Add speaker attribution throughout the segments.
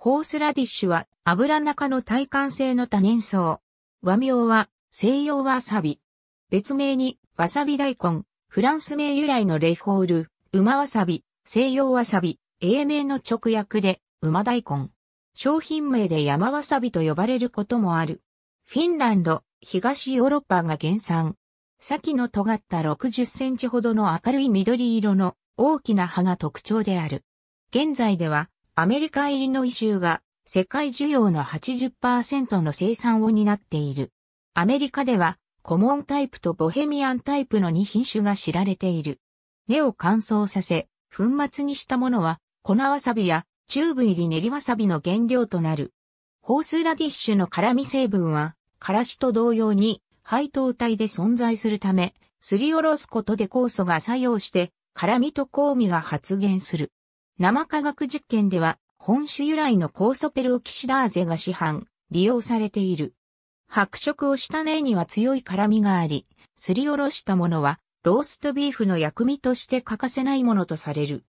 Speaker 1: ホースラディッシュは油中の耐寒性の多年草。和名は西洋わさび。別名にわさび大根、フランス名由来のレホール、馬わさび、西洋わさび、英名の直訳で馬大根。商品名で山わさびと呼ばれることもある。フィンランド、東ヨーロッパが原産。先の尖った60センチほどの明るい緑色の大きな葉が特徴である。現在ではアメリカ入りのイ州が世界需要の80%の生産を担っている。アメリカではコモンタイプとボヘミアンタイプの2品種が知られている。根を乾燥させ、粉末にしたものは粉わさびやチューブ入り練りわさびの原料となる。ホースラディッシュの辛味成分は、からしと同様に配糖体で存在するため、すりおろすことで酵素が作用して、辛味と香味が発現する。生化学実験では、本種由来の酵素ペルオキシダーゼが市販、利用されている。白色をした根には強い辛味があり、すりおろしたものは、ローストビーフの薬味として欠かせないものとされる。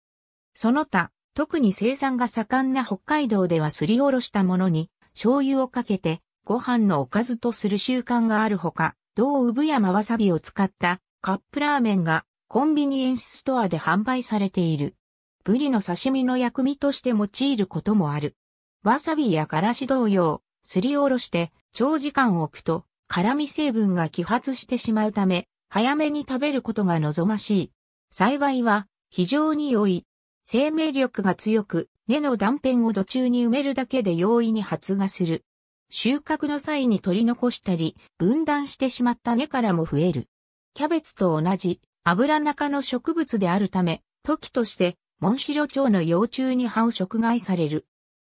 Speaker 1: その他、特に生産が盛んな北海道ではすりおろしたものに、醤油をかけて、ご飯のおかずとする習慣があるほか、同産山わさびを使ったカップラーメンがコンビニエンスストアで販売されている。ブリの刺身の薬味として用いることもある。わさびやからし同様、すりおろして長時間置くと辛味成分が揮発してしまうため、早めに食べることが望ましい。幸いは非常に良い。生命力が強く、根の断片を土中に埋めるだけで容易に発芽する。収穫の際に取り残したり、分断してしまった根からも増える。キャベツと同じ、油中の植物であるため、時としてモンシロチョウの幼虫に葉を食害される。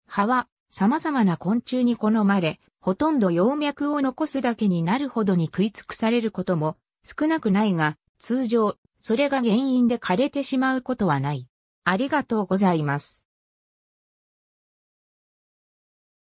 Speaker 1: 葉は様々な昆虫に好まれ、ほとんど葉脈を残すだけになるほどに食い尽くされることも少なくないが、通常、それが原因で枯れてしまうことはない。ありがとうございます。